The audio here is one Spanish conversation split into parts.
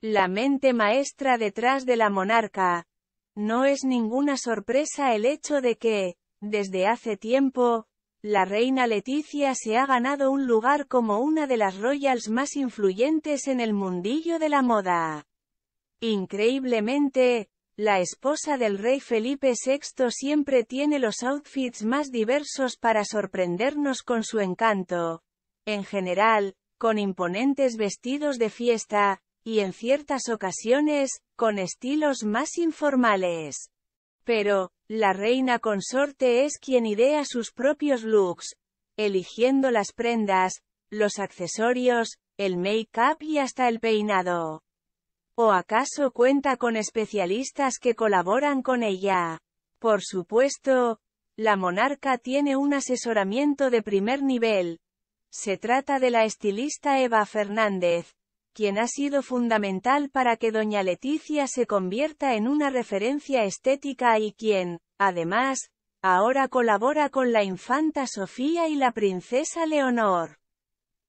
La mente maestra detrás de la monarca. No es ninguna sorpresa el hecho de que, desde hace tiempo, la reina Leticia se ha ganado un lugar como una de las royals más influyentes en el mundillo de la moda. Increíblemente, la esposa del rey Felipe VI siempre tiene los outfits más diversos para sorprendernos con su encanto. En general, con imponentes vestidos de fiesta, y en ciertas ocasiones, con estilos más informales. Pero, la reina consorte es quien idea sus propios looks, eligiendo las prendas, los accesorios, el make-up y hasta el peinado. ¿O acaso cuenta con especialistas que colaboran con ella? Por supuesto, la monarca tiene un asesoramiento de primer nivel. Se trata de la estilista Eva Fernández, quien ha sido fundamental para que doña Leticia se convierta en una referencia estética y quien, además, ahora colabora con la infanta Sofía y la princesa Leonor.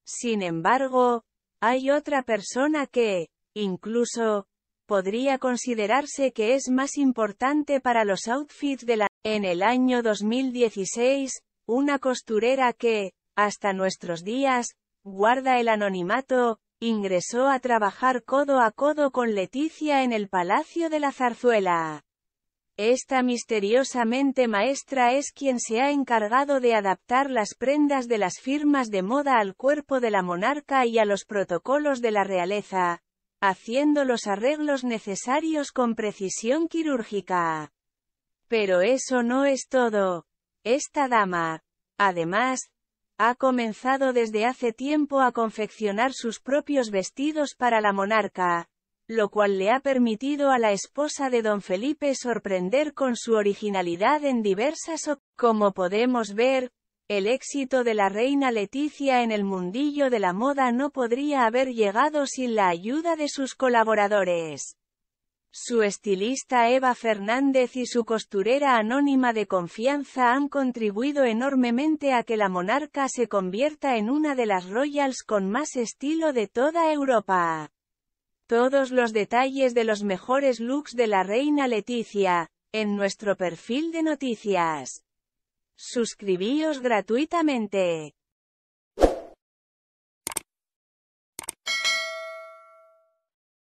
Sin embargo, hay otra persona que, incluso, podría considerarse que es más importante para los outfits de la... En el año 2016, una costurera que, hasta nuestros días, guarda el anonimato, ingresó a trabajar codo a codo con Leticia en el Palacio de la Zarzuela. Esta misteriosamente maestra es quien se ha encargado de adaptar las prendas de las firmas de moda al cuerpo de la monarca y a los protocolos de la realeza, haciendo los arreglos necesarios con precisión quirúrgica. Pero eso no es todo. Esta dama, además, ha comenzado desde hace tiempo a confeccionar sus propios vestidos para la monarca, lo cual le ha permitido a la esposa de don Felipe sorprender con su originalidad en diversas ocasiones. Como podemos ver, el éxito de la reina Leticia en el mundillo de la moda no podría haber llegado sin la ayuda de sus colaboradores. Su estilista Eva Fernández y su costurera anónima de confianza han contribuido enormemente a que la monarca se convierta en una de las royals con más estilo de toda Europa. Todos los detalles de los mejores looks de la reina Leticia, en nuestro perfil de noticias. Suscribíos gratuitamente.